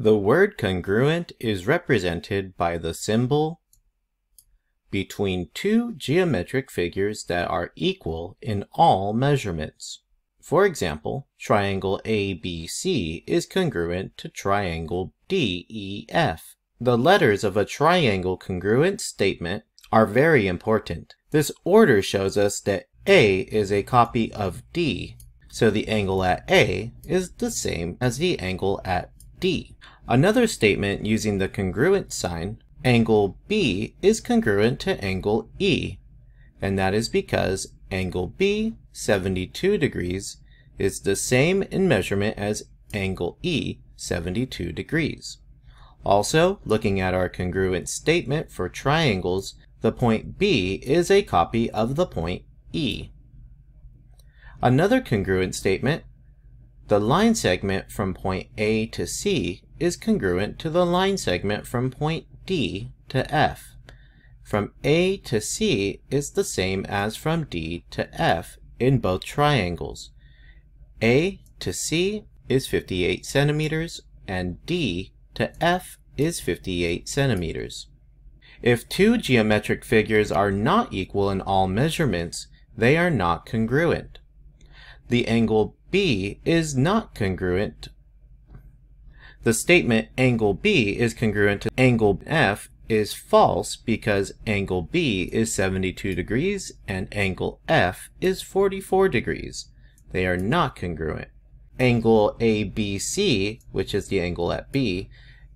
The word congruent is represented by the symbol between two geometric figures that are equal in all measurements. For example, triangle ABC is congruent to triangle DEF. The letters of a triangle congruent statement are very important. This order shows us that A is a copy of D, so the angle at A is the same as the angle at D. Another statement using the congruent sign, angle B is congruent to angle E, and that is because angle B, 72 degrees, is the same in measurement as angle E, 72 degrees. Also, looking at our congruent statement for triangles, the point B is a copy of the point E. Another congruent statement, the line segment from point A to C is congruent to the line segment from point D to F. From A to C is the same as from D to F in both triangles. A to C is 58 centimeters and D to F is 58 centimeters. If two geometric figures are not equal in all measurements, they are not congruent the angle B is not congruent. The statement angle B is congruent to angle F is false because angle B is 72 degrees and angle F is 44 degrees. They are not congruent. Angle ABC, which is the angle at B,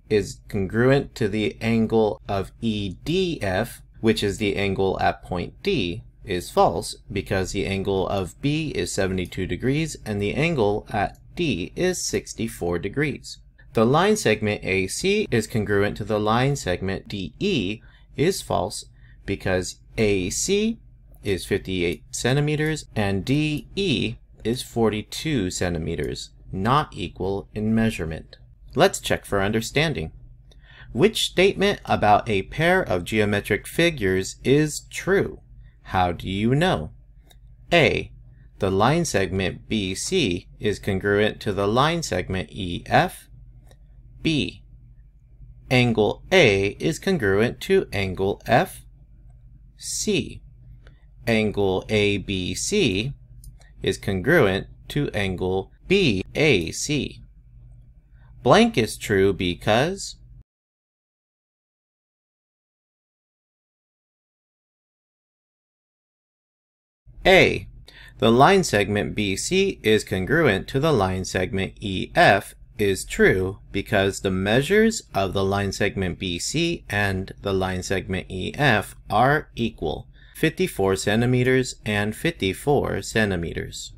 is congruent to the angle of EDF, which is the angle at point D, is false because the angle of B is 72 degrees and the angle at D is 64 degrees. The line segment AC is congruent to the line segment DE is false because AC is 58 centimeters and DE is 42 centimeters, not equal in measurement. Let's check for understanding. Which statement about a pair of geometric figures is true? How do you know? A. The line segment BC is congruent to the line segment EF. B. Angle A is congruent to angle F. C. Angle ABC is congruent to angle BAC. Blank is true because A. The line segment BC is congruent to the line segment EF is true because the measures of the line segment BC and the line segment EF are equal, 54 centimeters and 54 centimeters.